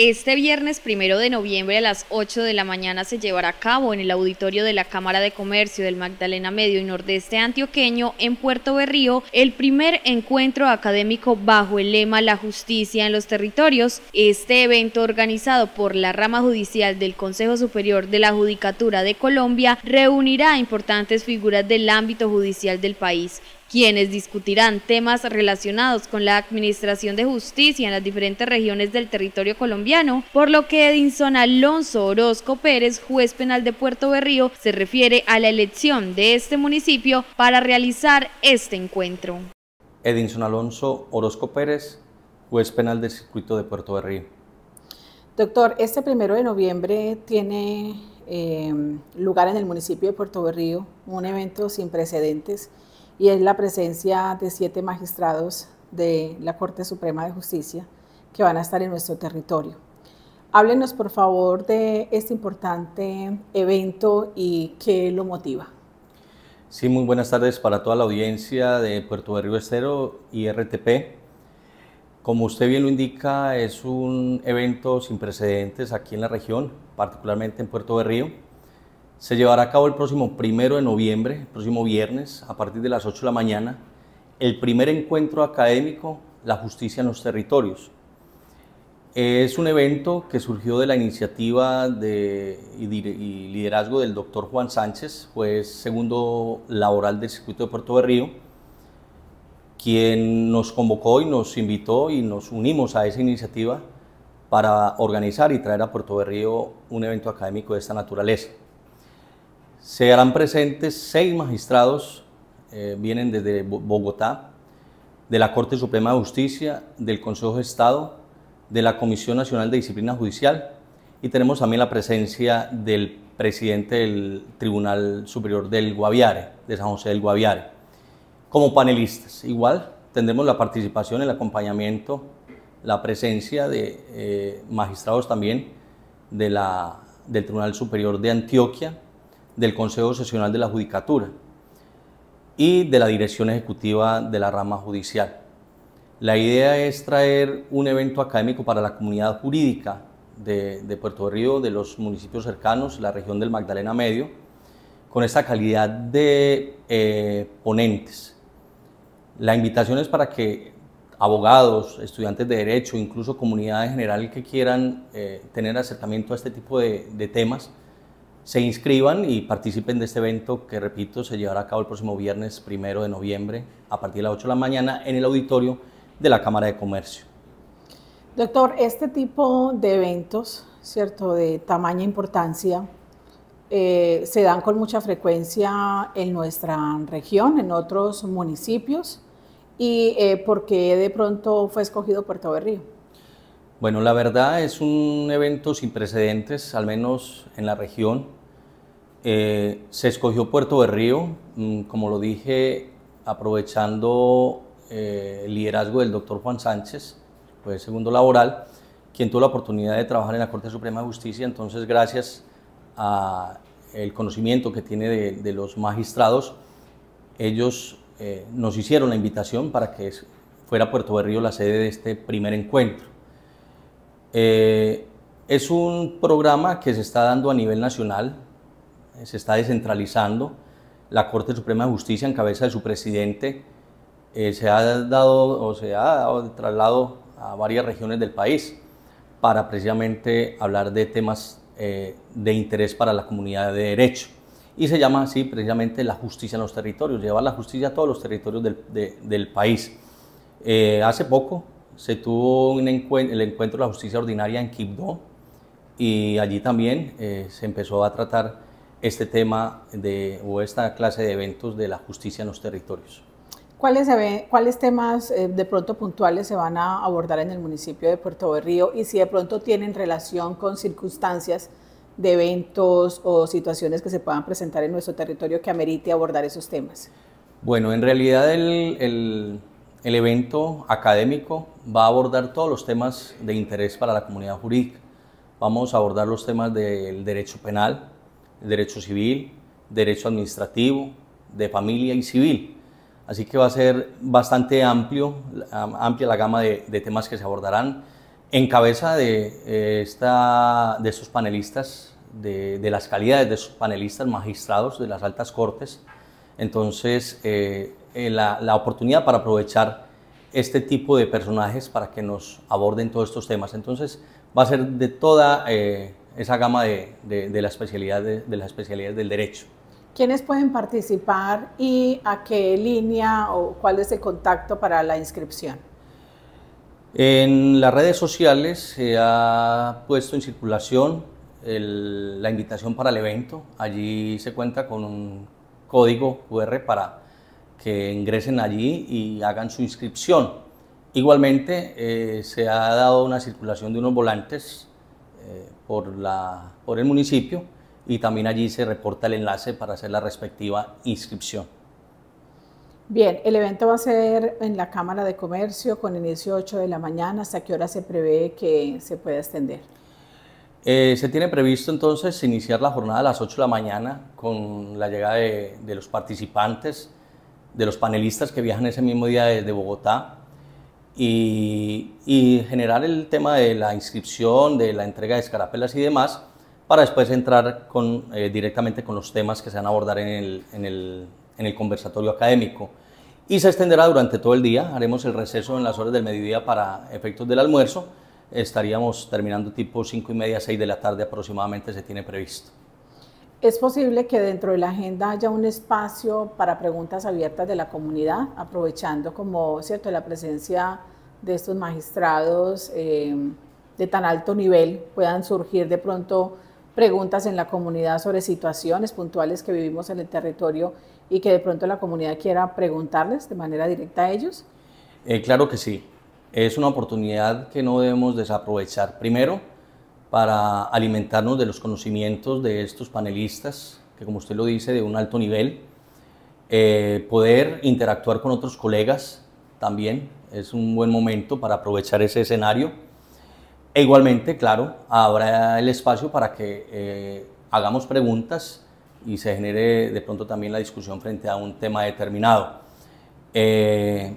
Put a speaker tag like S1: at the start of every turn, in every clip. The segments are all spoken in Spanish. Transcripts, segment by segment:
S1: Este viernes primero de noviembre a las 8 de la mañana se llevará a cabo en el auditorio de la Cámara de Comercio del Magdalena Medio y Nordeste Antioqueño en Puerto Berrío el primer encuentro académico bajo el lema La Justicia en los Territorios. Este evento organizado por la rama judicial del Consejo Superior de la Judicatura de Colombia reunirá a importantes figuras del ámbito judicial del país, quienes discutirán temas relacionados con la Administración de Justicia en las diferentes regiones del territorio colombiano, por lo que Edinson Alonso Orozco Pérez, juez penal de Puerto Berrío, se refiere a la elección de este municipio para realizar este encuentro. Edinson Alonso Orozco Pérez, juez penal del circuito de Puerto Berrío.
S2: Doctor, este primero de noviembre tiene eh, lugar en el municipio de Puerto Berrío un evento sin precedentes y es la presencia de siete magistrados de la Corte Suprema de Justicia que van a estar en nuestro territorio. Háblenos, por favor, de este importante evento y qué lo motiva.
S1: Sí, muy buenas tardes para toda la audiencia de Puerto de Río Estero y RTP. Como usted bien lo indica, es un evento sin precedentes aquí en la región, particularmente en Puerto Berrío. Río se llevará a cabo el próximo primero de noviembre, el próximo viernes, a partir de las 8 de la mañana, el primer encuentro académico La Justicia en los Territorios. Es un evento que surgió de la iniciativa de, y, liderazgo del doctor Juan Sánchez, juez segundo laboral del circuito de Puerto Berrío, quien nos convocó y nos invitó y nos unimos a esa iniciativa para organizar y traer a Puerto Berrío un evento académico de esta naturaleza. Se harán presentes seis magistrados, eh, vienen desde Bogotá, de la Corte Suprema de Justicia, del Consejo de Estado, de la Comisión Nacional de Disciplina Judicial y tenemos también la presencia del presidente del Tribunal Superior del Guaviare, de San José del Guaviare, como panelistas. Igual tendremos la participación, el acompañamiento, la presencia de eh, magistrados también de la, del Tribunal Superior de Antioquia, del Consejo Sesional de la Judicatura y de la Dirección Ejecutiva de la Rama Judicial. La idea es traer un evento académico para la comunidad jurídica de, Puerto Río, de los municipios cercanos, la región del Magdalena Medio, con esta calidad de eh, ponentes. La invitación es para que abogados, estudiantes de derecho, incluso comunidad en general que quieran eh, tener acercamiento a este tipo de temas, se inscriban y participen de este evento que, repito, se llevará a cabo el próximo viernes primero de noviembre a partir de las 8 de la mañana en el auditorio de la Cámara de Comercio.
S2: Doctor, este tipo de eventos, ¿cierto?, de tamaña importancia, eh, se dan con mucha frecuencia en nuestra región, en otros municipios. ¿Y porque eh, por qué de pronto fue escogido Puerto Berrío?
S1: Bueno, la verdad es un evento sin precedentes, al menos en la región. Eh, se escogió Puerto de Río, mm, como lo dije, aprovechando eh, el liderazgo del doctor Juan Sánchez, pues segundo laboral, quien tuvo la oportunidad de trabajar en la Corte Suprema de Justicia, entonces gracias al conocimiento que tiene de, los magistrados, ellos eh, nos hicieron la invitación para que fuera Puerto de Río la sede de este primer encuentro. es un programa que se está dando a nivel nacional, se está descentralizando. La Corte Suprema de Justicia, en cabeza de su presidente, eh, se ha dado o se ha a varias regiones del país para precisamente hablar de temas eh, de interés para la comunidad de derecho. Y se llama así precisamente la justicia en los territorios, llevar la justicia a todos los territorios del, país. Eh, hace poco se tuvo el encuentro de la justicia ordinaria en Quibdó y allí también se empezó a tratar este tema de, o esta clase de eventos de la justicia en los territorios.
S2: ¿Cuáles, ¿Cuáles temas eh, de pronto puntuales se van a abordar en el municipio de Puerto Berrío y si de pronto tienen relación con circunstancias de eventos o situaciones que se puedan presentar en nuestro territorio que amerite abordar esos temas?
S1: Bueno, en realidad el, el, el evento académico va a abordar todos los temas de interés para la comunidad jurídica. Vamos a abordar los temas del derecho penal, derecho civil, derecho administrativo, de familia y civil. Así que va a ser bastante amplio, amplia la gama de, temas que se abordarán. En cabeza de, eh, esta, de estos panelistas, de, las calidades de estos panelistas magistrados de las altas cortes, entonces eh, eh, la, oportunidad para aprovechar este tipo de personajes para que nos aborden todos estos temas. Entonces va a ser de toda esa gama de, de, la especialidad de, las especialidades del derecho.
S2: ¿Quiénes pueden participar y a qué línea o cuál es el contacto para la inscripción?
S1: En las redes sociales se ha puesto en circulación la invitación para el evento. Allí se cuenta con un código QR para que ingresen allí y hagan su inscripción. Igualmente eh, se ha dado una circulación de unos volantes por, la, por el municipio y también allí se reporta el enlace para hacer la respectiva inscripción.
S2: Bien, el evento va a ser en la Cámara de Comercio con inicio 8 de la mañana. ¿Hasta qué hora se prevé que se pueda extender?
S1: Eh, se tiene previsto entonces iniciar la jornada a las 8 de la mañana con la llegada de, de los participantes, de los panelistas que viajan ese mismo día desde Bogotá, y, generar el tema de la inscripción, de la entrega de escarapelas y demás, para después entrar eh, directamente con los temas que se van a abordar en el, en el conversatorio académico y se extenderá durante todo el día. Haremos el receso en las horas del mediodía para efectos del almuerzo. Estaríamos terminando tipo 5 y media, 6 de la tarde aproximadamente se tiene previsto.
S2: Es posible que dentro de la agenda haya un espacio para preguntas abiertas de la comunidad, aprovechando como cierto la presencia de estos magistrados eh, de tan alto nivel, puedan surgir de pronto preguntas en la comunidad sobre situaciones puntuales que vivimos en el territorio y que de pronto la comunidad quiera preguntarles de manera directa a ellos?
S1: Eh, claro que sí. Es una oportunidad que no debemos desaprovechar. Primero, para alimentarnos de los conocimientos de estos panelistas, que como usted lo dice, de un alto nivel, eh, poder interactuar con otros colegas también es un buen momento para aprovechar ese escenario. E igualmente, claro, habrá el espacio para que eh, hagamos preguntas y se genere de pronto también la discusión frente a un tema determinado. Eh,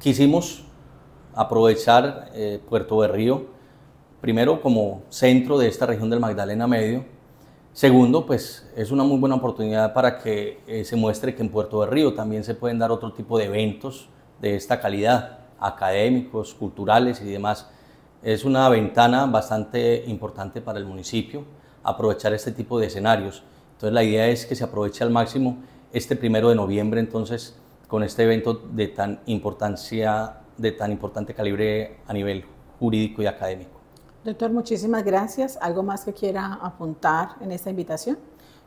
S1: quisimos aprovechar eh, Puerto Berrío primero como centro de esta región del Magdalena Medio, segundo, pues es una muy buena oportunidad para que eh, se muestre que en Puerto de Río también se pueden dar otro tipo de eventos de esta calidad, académicos, culturales y demás. Es una ventana bastante importante para el municipio aprovechar este tipo de escenarios. Entonces la idea es que se aproveche al máximo este primero de noviembre entonces con este evento de tan importancia, de tan importante calibre a nivel jurídico y académico.
S2: Doctor, muchísimas gracias. ¿Algo más que quiera apuntar en esta invitación?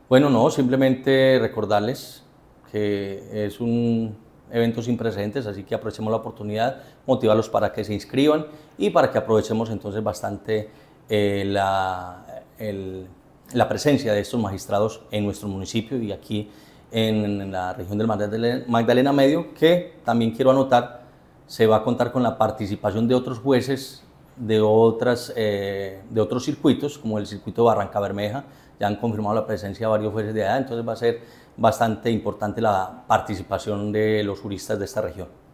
S1: Bueno, no, simplemente recordarles que es un evento sin precedentes, así que aprovechemos la oportunidad, motivarlos para que se inscriban y para que aprovechemos entonces bastante eh, la, presencia de estos magistrados en nuestro municipio y aquí en la región del Magdalena Medio, que también quiero anotar, se va a contar con la participación de otros jueces de, otras, eh, de otros circuitos, como el circuito Barranca Bermeja, ya han confirmado la presencia de varios jueces de edad, entonces va a ser bastante importante la participación de los juristas de esta región.